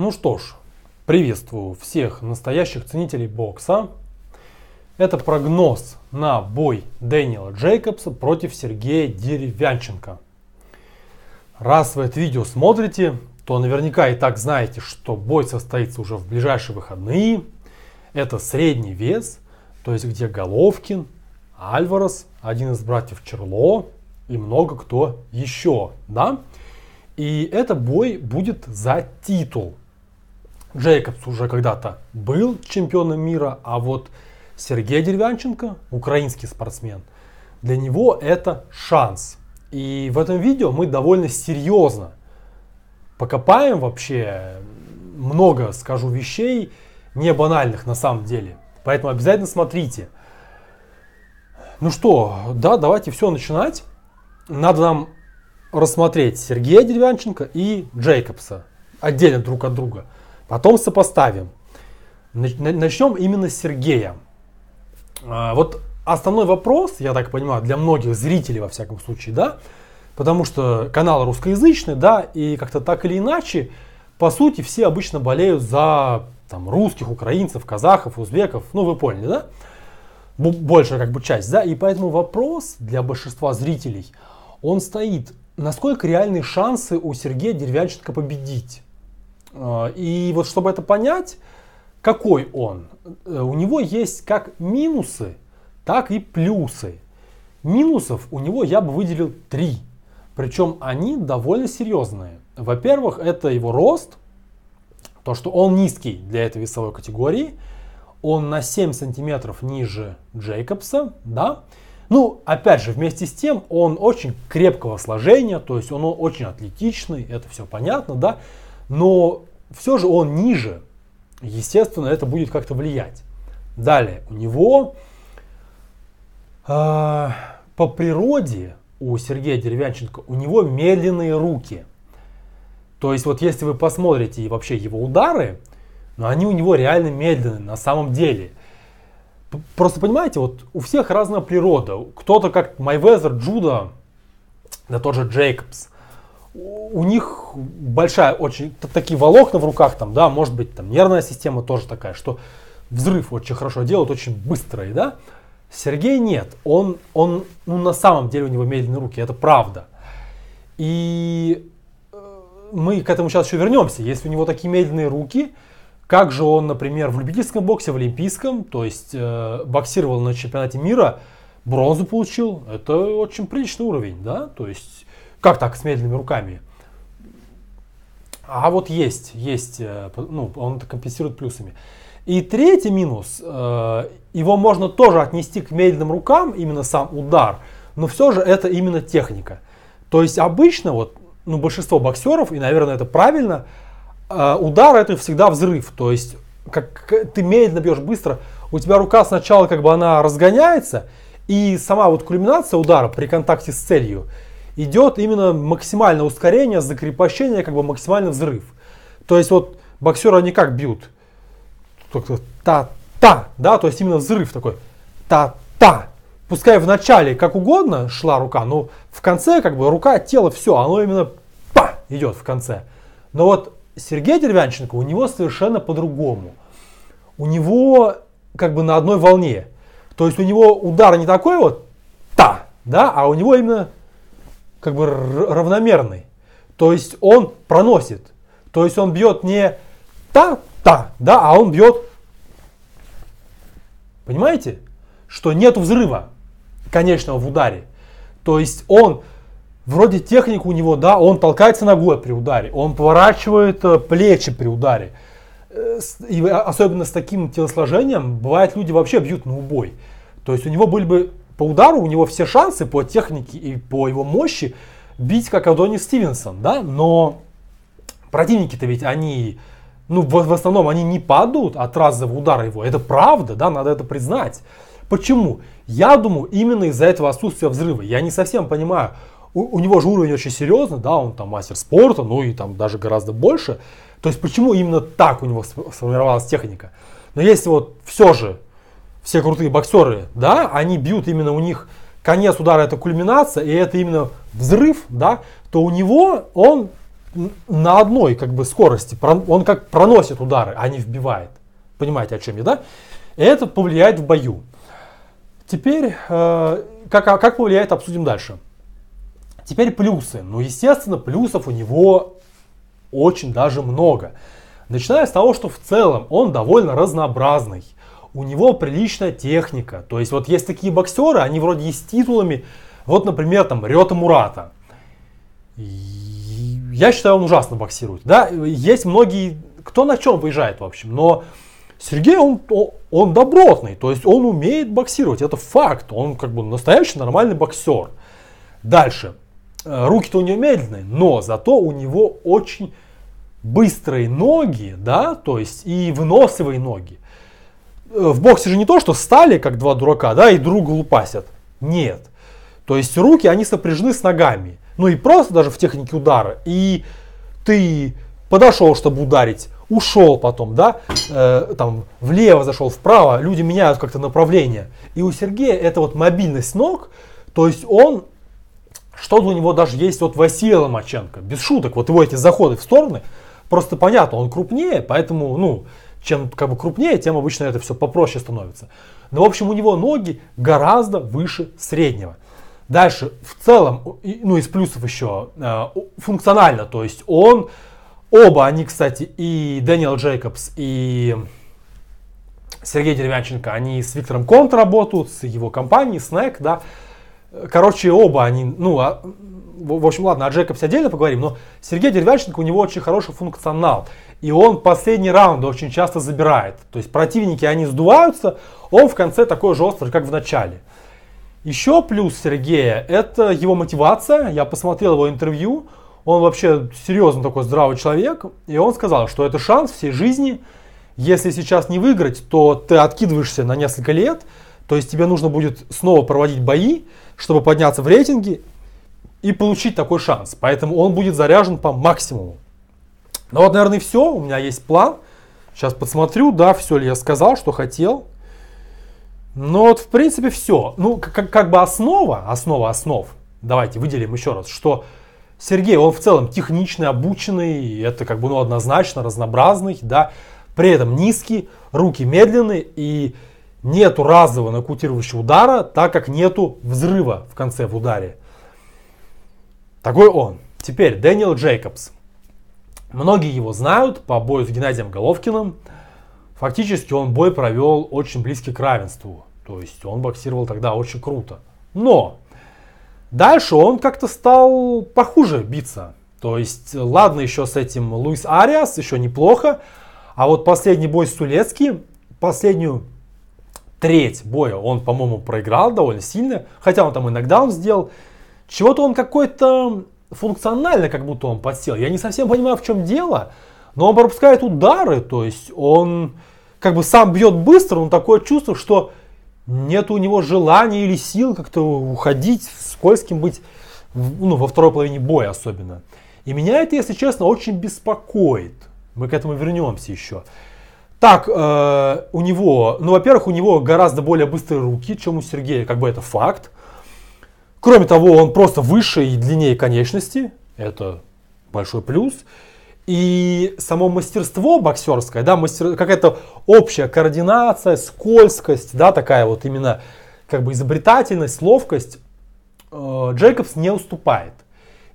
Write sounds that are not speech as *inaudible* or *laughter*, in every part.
Ну что ж, приветствую всех настоящих ценителей бокса. Это прогноз на бой Дэниела Джейкобса против Сергея Деревянченко. Раз вы это видео смотрите, то наверняка и так знаете, что бой состоится уже в ближайшие выходные. Это средний вес, то есть где Головкин, Альварес, один из братьев Черло и много кто еще, да? И это бой будет за титул. Джейкобс уже когда-то был чемпионом мира, а вот Сергей Деревянченко, украинский спортсмен, для него это шанс. И в этом видео мы довольно серьезно покопаем вообще много, скажу, вещей не банальных на самом деле. Поэтому обязательно смотрите. Ну что, да, давайте все начинать. Надо нам рассмотреть Сергея Деревянченко и Джейкобса отдельно друг от друга – Потом сопоставим. Начнем именно с Сергея. А, вот основной вопрос, я так понимаю, для многих зрителей, во всяком случае, да, потому что канал русскоязычный, да, и как-то так или иначе, по сути, все обычно болеют за там, русских, украинцев, казахов, узбеков, ну вы поняли, да? Большая как бы часть, да? И поэтому вопрос для большинства зрителей, он стоит, насколько реальные шансы у Сергея Деревянченко победить? Э, и вот чтобы это понять, какой он, э, у него есть как минусы, так и плюсы. Минусов у него я бы выделил три. Причем они довольно серьезные. Во-первых, это его рост, то, что он низкий для этой весовой категории. Он на 7 сантиметров ниже Джейкобса, да. Ну, опять же, вместе с тем, он очень крепкого сложения, то есть он очень атлетичный, это все понятно, да. Но все же он ниже, естественно, это будет как-то влиять. Далее, у него э, по природе, у Сергея Деревянченко, у него медленные руки. То есть вот если вы посмотрите и вообще его удары, но ну, они у него реально медленные на самом деле. Просто понимаете, вот у всех разная природа. Кто-то как Майвезер, Джуда, да тот же Джейкобс – у них большая очень, такие волокна в руках, там, да, может быть, там нервная система тоже такая, что взрыв очень хорошо делают, очень быстрые, да. Сергей нет, он, он, ну, на самом деле у него медленные руки, это правда. И э, мы к этому сейчас еще вернемся. Если у него такие медленные руки, как же он, например, в любительском боксе, в олимпийском, то есть э, боксировал на чемпионате мира, бронзу получил, это очень приличный уровень, да, то есть как так с медленными руками? А вот есть, есть, э, ну, он это компенсирует плюсами. И третий минус, э, его можно тоже отнести к медленным рукам, именно сам удар, но все же это именно техника. То есть обычно вот, ну, большинство боксеров, и, наверное, это правильно, э, удар это всегда взрыв. То есть как ты медленно бьешь быстро, у тебя рука сначала как бы она разгоняется, и сама вот кульминация удара при контакте с целью – идет именно максимальное ускорение, закрепощение, как бы максимальный взрыв. То есть вот боксеры они как бьют? Та-та, да, то есть именно взрыв такой. Та-та. Пускай в начале как угодно шла рука, но в конце как бы рука, тело, все, оно именно па идет в конце. Но вот Сергей Деревянченко, у него совершенно по-другому. У него как бы на одной волне. То есть у него удар не такой вот та, да, а у него именно как бы равномерный. То есть он проносит. То есть он бьет не та-та, да, а он бьет. Понимаете? Что нет взрыва, конечного в ударе. То есть он, вроде техника у него, да, он толкается ногой при ударе, он поворачивает э, плечи при ударе. Э, и особенно с таким телосложением, бывает, люди вообще бьют на убой. То есть у него были бы по удару у него все шансы по технике и по его мощи бить как Адони Стивенсон, да, но противники-то ведь они, ну, в, в основном они не падают от разового удара его. Это правда, да, надо это признать. Почему? Я думаю, именно из-за этого отсутствия взрыва. Я не совсем понимаю. У, у него же уровень очень серьезный, да, он там мастер спорта, ну и там даже гораздо больше. То есть почему именно так у него сформировалась техника? Но если вот все же все крутые боксеры, да, они бьют именно у них конец удара это кульминация, и это именно взрыв, да, то у него он на одной как бы скорости, он как проносит удары, а не вбивает. Понимаете, о чем я, да? И это повлияет в бою. Теперь, э, как, а, как повлияет, обсудим дальше. Теперь плюсы. Ну, естественно, плюсов у него очень даже много. Начиная с того, что в целом он довольно разнообразный у него приличная техника. То есть вот есть такие боксеры, они вроде и с титулами. Вот, например, там Рёта Мурата. Я считаю, он ужасно боксирует. Да, есть многие, кто на чем выезжает, в общем. Но Сергей, он, он добротный, то есть он умеет боксировать, это факт. Он как бы настоящий нормальный боксер. Дальше. Э, руки-то у него медленные, но зато у него очень быстрые ноги, да, то есть и выносливые ноги. Э, в боксе же не то, что стали как два дурака, да, и друг глупасят. Нет. То есть руки, они сопряжены с ногами. Ну и просто даже в технике удара. И ты подошел, чтобы ударить, ушел потом, да, э, там влево зашел, вправо, люди меняют как-то направление. И у Сергея это вот мобильность ног, то есть он, что-то у него даже есть от Василия Ломаченко, без шуток, вот его эти заходы в стороны, просто понятно, он крупнее, поэтому, ну, чем как бы крупнее, тем обычно это все попроще становится. Но в общем у него ноги гораздо выше среднего. Дальше в целом, ну из плюсов еще, э, функционально, то есть он, оба они, кстати, и Дэниел Джейкобс, и Сергей Деревянченко, они с Виктором Конт работают, с его компанией, Снэк да. Короче, оба они, ну, а, в общем, ладно, о Джекобсе отдельно поговорим, но Сергей Деревянченко, у него очень хороший функционал. И он последний раунд очень часто забирает. То есть противники, они сдуваются, он в конце такой же острый, как в начале. Еще плюс Сергея, это его мотивация. Я посмотрел его интервью. Он вообще серьезно такой здравый человек. И он сказал, что это шанс всей жизни. Если сейчас не выиграть, то ты откидываешься на несколько лет. То есть тебе нужно будет снова проводить бои, чтобы подняться в рейтинге и получить такой шанс. Поэтому он будет заряжен по максимуму. Ну вот, наверное, все. У меня есть план. Сейчас подсмотрю, да, все ли я сказал, что хотел. Ну вот, в принципе, все. Ну, как, как бы основа, основа основ. Давайте выделим еще раз, что Сергей, он в целом техничный, обученный, это как бы, ну, однозначно, разнообразный, да. При этом низкий, руки медленные и нету разового нокаутирующего удара, так как нету взрыва в конце в ударе. Такой он. Теперь Дэниел Джейкобс. Многие его знают по бою с Геннадием Головкиным. Фактически он бой провел очень близкий к равенству. То есть он боксировал тогда очень круто. Но дальше он как-то стал похуже биться. То есть, ладно, еще с этим Луис Ариас, еще неплохо. А вот последний бой с Тулецким последнюю треть боя он, по-моему, проиграл довольно сильно. Хотя он там и нокдаун сделал. Чего-то он какой-то функционально как будто он подсел. Я не совсем понимаю, в чем дело, но он пропускает удары, то есть он как бы сам бьет быстро, но такое чувство, что нет у него желания или сил как-то уходить, скользким быть, ну, во второй половине боя особенно. И меня это, если честно, очень беспокоит. Мы к этому вернемся еще. Так, э, у него, ну, во-первых, у него гораздо более быстрые руки, чем у Сергея, как бы это факт. Кроме того, он просто выше и длиннее конечности. Это большой плюс. И само мастерство боксерское, да, мастер, какая-то общая координация, скользкость, да, такая вот именно как бы изобретательность, ловкость, э, Джейкобс не уступает.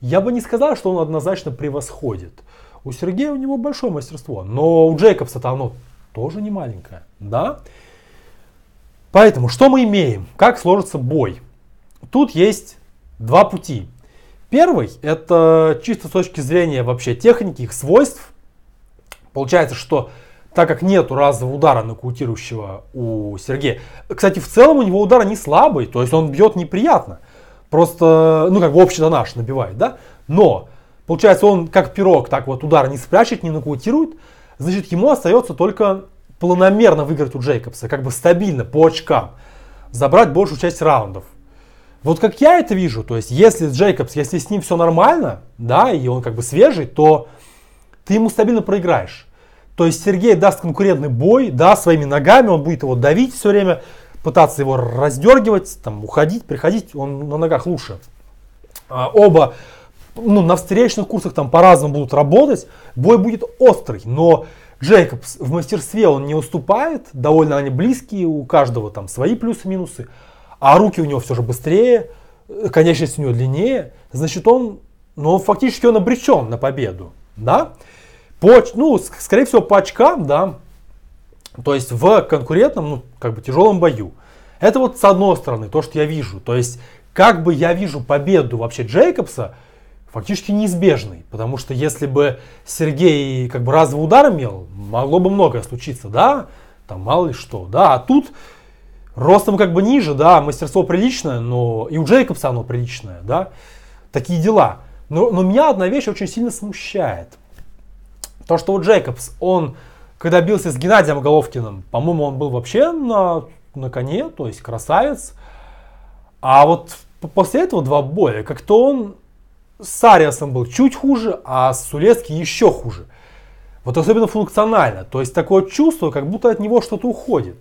Я бы не сказал, что он однозначно превосходит. У Сергея у него большое мастерство, но у Джейкобса-то оно тоже не маленькое, да? Поэтому что мы имеем? Как сложится бой? Тут есть два пути. Первый – это чисто с точки зрения вообще техники, их свойств. Получается, что так как нету разового удара нокаутирующего у Сергея. Кстати, в целом у него удар не слабый, то есть он бьет неприятно. Просто, ну как бы общий наш набивает, да? Но, получается, он как пирог так вот удар не спрячет, не нокаутирует. Значит, ему остается только планомерно выиграть у Джейкобса, как бы стабильно, по очкам. Забрать большую часть раундов. Вот как я это вижу, то есть если Джейкобс, если с ним все нормально, да, и он как бы свежий, то ты ему стабильно проиграешь. То есть Сергей даст конкурентный бой, да, своими ногами, он будет его давить все время, пытаться его раздергивать, там, уходить, приходить, он на ногах лучше. А, оба ну, на встречных курсах там по-разному будут работать, бой будет острый, но Джейкобс в мастерстве он не уступает, довольно они близкие, у каждого там свои плюсы-минусы. и минусы а руки у него все же быстрее, э, конечности у него длиннее, значит он, ну фактически он обречен на победу, да? По, ну, скорее всего, по очкам, да, то есть в конкурентном, ну, как бы тяжелом бою. Это вот с одной стороны то, что я вижу. То есть, как бы я вижу победу вообще Джейкобса, фактически неизбежной. Потому что если бы Сергей как бы разовый удар имел, могло бы многое случиться, да? Там мало ли что, да? А тут Ростом как бы ниже, да, мастерство приличное, но и у Джейкобса оно приличное, да. Такие дела. Но, но меня одна вещь очень сильно смущает. То, что у Джейкобс, он, когда бился с Геннадием Головкиным, по-моему, он был вообще на, на коне, то есть красавец. А вот после этого два боя, как-то он с Ариасом был чуть хуже, а с Сулецки еще хуже. Вот особенно функционально. То есть такое чувство, как будто от него что-то уходит.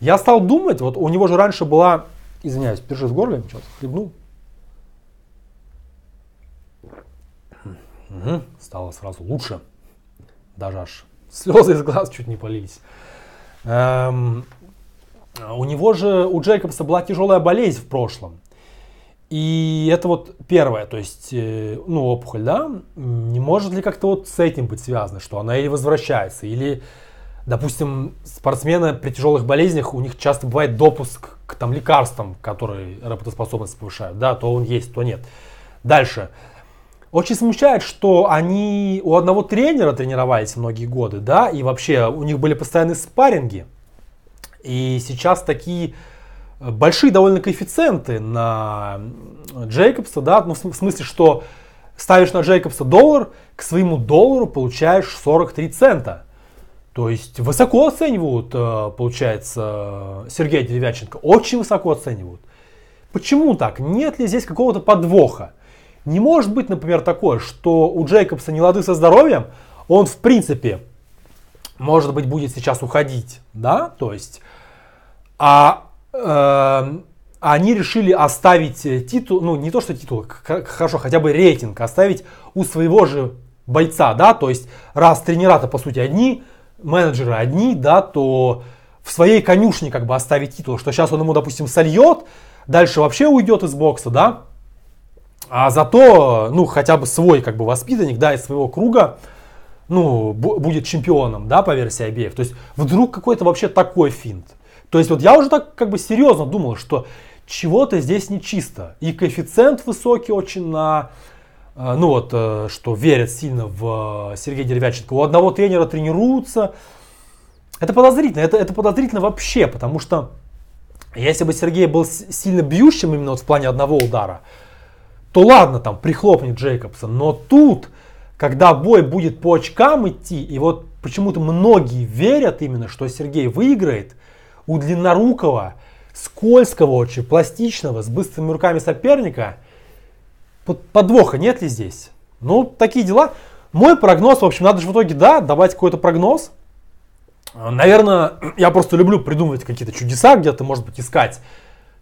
Я стал думать, вот у него же раньше была, извиняюсь, першит в горле, сейчас хлебнул. Угу, стало сразу лучше. Даже аж слезы из глаз чуть не полились. Эм, у него же, у Джейкобса была тяжелая болезнь в прошлом. И это вот первое, то есть, э, ну, опухоль, да, не может ли как-то вот с этим быть связано, что она или возвращается, или Допустим, спортсмены при тяжелых болезнях, у них часто бывает допуск к там, лекарствам, которые работоспособность повышают. Да, то он есть, то нет. Дальше. Очень смущает, что они у одного тренера тренировались многие годы, да, и вообще у них были постоянные спарринги. И сейчас такие э, большие довольно коэффициенты на Джейкобса, да, ну, в смысле, что ставишь на Джейкобса доллар, к своему доллару получаешь 43 цента. То есть высоко оценивают, э, получается, Сергея Деревянченко. Очень высоко оценивают. Почему так? Нет ли здесь какого-то подвоха? Не может быть, например, такое, что у Джейкобса не лады со здоровьем, он в принципе, может быть, будет сейчас уходить, да, то есть, а э, они решили оставить э, титул, ну не то что титул, хорошо, хотя бы рейтинг оставить у своего же бойца, да, то есть, раз тренера-то по сути одни, менеджеры одни, да, то в своей конюшне как бы оставить титул, что сейчас он ему, допустим, сольет, дальше вообще уйдет из бокса, да, а зато, ну, хотя бы свой как бы воспитанник, да, из своего круга, ну, будет чемпионом, да, по версии IBF, То есть вдруг какой-то вообще такой финт. То есть вот я уже так как бы серьезно думал, что чего-то здесь нечисто. И коэффициент высокий очень на а, ну вот, э, что верят сильно в э, Сергея Деревяченко. У одного тренера тренируются. Это подозрительно, это, это подозрительно вообще, потому что если бы Сергей был сильно бьющим именно вот в плане одного удара, то ладно, там, прихлопнет Джейкобса, но тут, когда бой будет по очкам идти, и вот почему-то многие верят именно, что Сергей выиграет, у длиннорукого, скользкого очень, пластичного, с быстрыми руками соперника – подвоха нет ли здесь? Ну, такие дела. Мой прогноз, в общем, надо же в итоге, да, давать какой-то прогноз. Э, наверное, *clears throat* я просто люблю придумывать какие-то чудеса, где-то, может быть, искать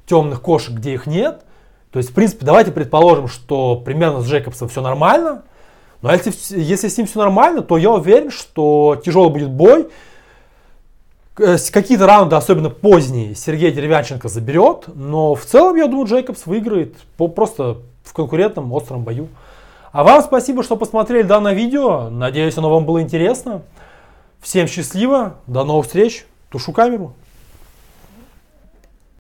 темных кошек, где их нет. То есть, в принципе, давайте предположим, что примерно с Джейкобсом все нормально. Но если, если с ним все нормально, то я уверен, что тяжелый будет бой. Э, какие-то раунды, особенно поздние, Сергей Деревянченко заберет. Но в целом, я думаю, Джейкобс выиграет по, просто в конкурентном остром бою. А вам спасибо, что посмотрели данное видео. Надеюсь, оно вам было интересно. Всем счастливо. До новых встреч. Тушу камеру.